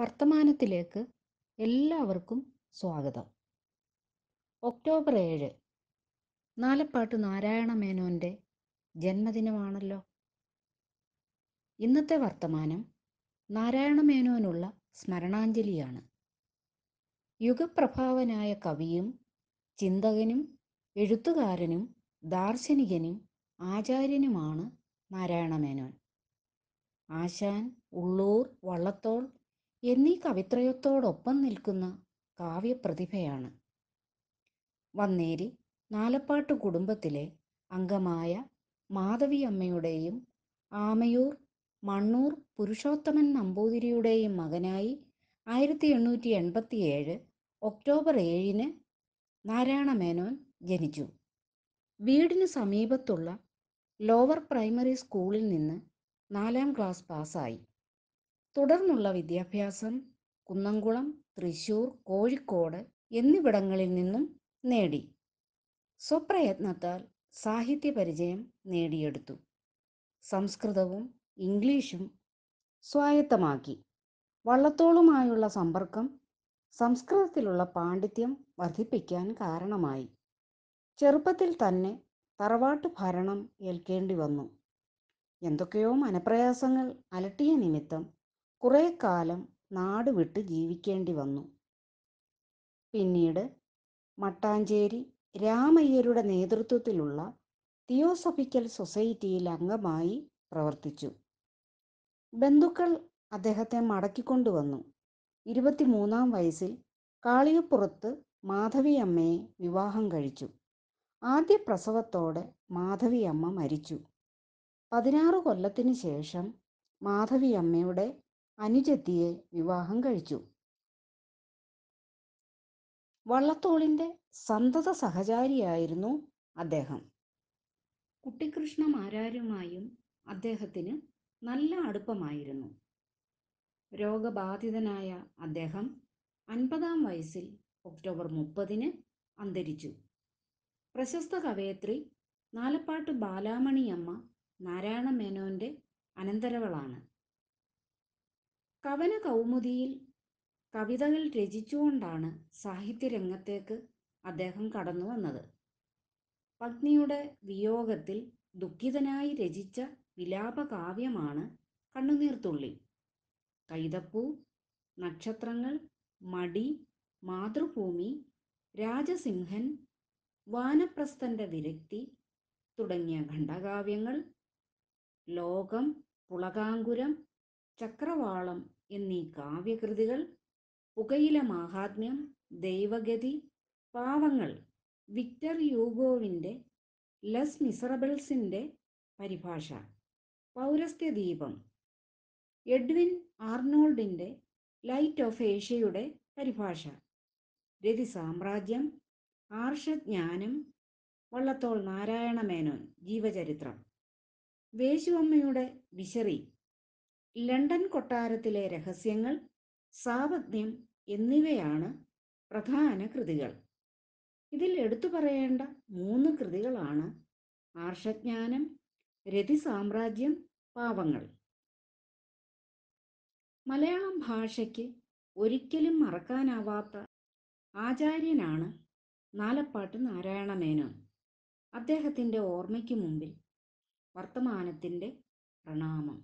വർത്തമാനത്തിലേക്ക് എല്ലാവർക്കും സ്വാഗതം ഒക്ടോബർ ഏഴ് നാലപ്പാട്ട് നാരായണ മേനോൻ്റെ ജന്മദിനമാണല്ലോ ഇന്നത്തെ വർത്തമാനം നാരായണ മേനോനുള്ള സ്മരണാഞ്ജലിയാണ് യുഗപ്രഭാവനായ കവിയും ചിന്തകനും എഴുത്തുകാരനും ദാർശനികനും ആചാര്യനുമാണ് നാരായണ മേനോൻ ആശാൻ ഉള്ളൂർ വള്ളത്തോൾ എന്നീ കവിത്രയത്തോടൊപ്പം നിൽക്കുന്ന കാവ്യപ്രതിഭയാണ് വന്നേരി നാലപ്പാട്ട് കുടുംബത്തിലെ അംഗമായ മാധവി അമ്മയുടെയും ആമയൂർ മണ്ണൂർ പുരുഷോത്തമൻ നമ്പൂതിരിയുടെയും മകനായി ആയിരത്തി എണ്ണൂറ്റി ഏഴ് ഒക്ടോബർ ഏഴിന് നാരായണമേനോൻ ജനിച്ചു വീടിന് സമീപത്തുള്ള ലോവർ പ്രൈമറി സ്കൂളിൽ നിന്ന് നാലാം ക്ലാസ് പാസ്സായി തുടർന്നുള്ള വിദ്യാഭ്യാസം കുന്നംകുളം തൃശൂർ കോഴിക്കോട് എന്നിവിടങ്ങളിൽ നിന്നും നേടി സ്വപ്രയത്നത്താൽ സാഹിത്യ പരിചയം നേടിയെടുത്തു സംസ്കൃതവും ഇംഗ്ലീഷും സ്വായത്തമാക്കി വള്ളത്തോളുമായുള്ള സമ്പർക്കം സംസ്കൃതത്തിലുള്ള പാണ്ഡിത്യം വർദ്ധിപ്പിക്കാൻ കാരണമായി ചെറുപ്പത്തിൽ തന്നെ തറവാട്ട് ഭരണം ഏൽക്കേണ്ടി വന്നു എന്തൊക്കെയോ മനപ്രയാസങ്ങൾ അലട്ടിയ നിമിത്തം കുറേ കാലം നാട് വിട്ട് ജീവിക്കേണ്ടി വന്നു പിന്നീട് മട്ടാഞ്ചേരി രാമയ്യരുടെ നേതൃത്വത്തിലുള്ള തിയോസഫിക്കൽ സൊസൈറ്റിയിൽ അംഗമായി പ്രവർത്തിച്ചു ബന്ധുക്കൾ അദ്ദേഹത്തെ മടക്കിക്കൊണ്ടുവന്നു ഇരുപത്തിമൂന്നാം വയസ്സിൽ കാളിയപ്പുറത്ത് മാധവി വിവാഹം കഴിച്ചു ആദ്യ പ്രസവത്തോടെ മാധവി അമ്മ മരിച്ചു പതിനാറ് കൊല്ലത്തിന് ശേഷം മാധവി അമ്മയുടെ അനുജത്തിയെ വിവാഹം കഴിച്ചു വള്ളത്തോളിന്റെ സന്തത സഹചാരിയായിരുന്നു അദ്ദേഹം കുട്ടിക്കൃഷ്ണ മാരാരുമായും അദ്ദേഹത്തിന് നല്ല അടുപ്പമായിരുന്നു രോഗബാധിതനായ അദ്ദേഹം അൻപതാം വയസ്സിൽ ഒക്ടോബർ മുപ്പതിന് അന്തരിച്ചു പ്രശസ്ത കവയത്രി നാലപ്പാട്ട് ബാലാമണിയമ്മ നാരായണ മേനോന്റെ അനന്തരവളാണ് കവന കൗമുദിയിൽ കവിതകൾ രചിച്ചുകൊണ്ടാണ് സാഹിത്യരംഗത്തേക്ക് അദ്ദേഹം കടന്നു വന്നത് പത്നിയുടെ വിയോഗത്തിൽ ദുഃഖിതനായി രചിച്ച വിലാപകാവ്യമാണ് കണ്ണുനീർത്തുള്ളി കൈതപ്പൂ നക്ഷത്രങ്ങൾ മടി മാതൃഭൂമി രാജസിംഹൻ വാനപ്രസ്ഥന്റെ വിരക്തി തുടങ്ങിയ ഖണ്ഡകാവ്യങ്ങൾ ലോകം പുളകാങ്കുരം ചക്രവാളം എന്നീ കാവ്യകൃതികൾ പുകയില മാഹാത്മ്യം ദൈവഗതി പാവങ്ങൾ വിക്ടർ യൂഗോവിൻ്റെ ലസ് മിസറബിൾസിൻ്റെ പരിഭാഷ പൗരസ്ത്യ ദീപം എഡ്വിൻ ആർണോൾഡിൻ്റെ ലൈറ്റ് ഓഫ് ഏഷ്യയുടെ പരിഭാഷ രതി സാമ്രാജ്യം ആർഷജ്ഞാനം വള്ളത്തോൾ നാരായണ മേനോൻ ജീവചരിത്രം വേശുവമ്മയുടെ വിശറി ലണ്ടൻ കൊട്ടാരത്തിലെ രഹസ്യങ്ങൾ സാപത്യം എന്നിവയാണ് പ്രധാന കൃതികൾ ഇതിൽ എടുത്തു പറയേണ്ട മൂന്ന് കൃതികളാണ് ആർഷജ്ഞാനം രതി സാമ്രാജ്യം പാവങ്ങൾ മലയാളം ഭാഷയ്ക്ക് ഒരിക്കലും മറക്കാനാവാത്ത ആചാര്യനാണ് നാലപ്പാട്ട് നാരായണമേനോൻ അദ്ദേഹത്തിൻ്റെ ഓർമ്മയ്ക്ക് മുമ്പിൽ വർത്തമാനത്തിൻ്റെ പ്രണാമം